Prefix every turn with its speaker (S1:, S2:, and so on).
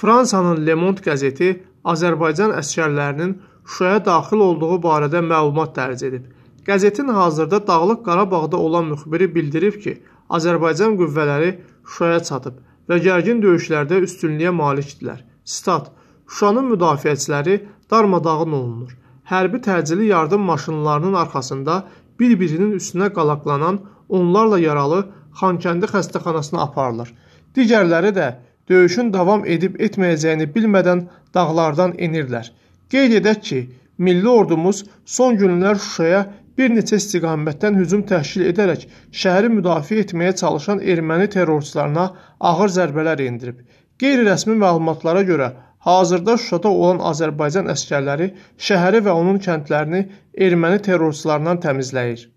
S1: Fransanın Le Monde qəzeti Azərbaycan əsgərlərinin Şuşaya daxil olduğu barədə məlumat dərc edib. Qəzetin hazırda Dağlıq Qarabağda olan müxbiri bildirib ki, Azərbaycan qüvvələri Şuşaya çatıb və gərgin döyüşlərdə üstünlüyə malikdirlər. Stat: Şuşanın müdafiəçiləri darmadağın olunur. Hərbi təcili yardım maşınlarının arxasında bir-birinin üstünə qalaqlanan onlarla yaralı Xankəndi xəstəxanasına aparılır. Digərləri də döyüşün davam edib etməyəcəyini bilmədən dağlardan enirlər. Qeyd edək ki, milli ordumuz son günlər Şuşaya bir neçə istiqamətdən hücum təşkil edərək şəhəri müdafiə etməyə çalışan erməni terrorçularına ağır zərbələr endirib. Qeyri-rəsmi məlumatlara görə Hazırda Şuşada olan Azərbaycan əskərləri şəhəri və onun kəndlərini erməni terrorçularından
S2: təmizləyir.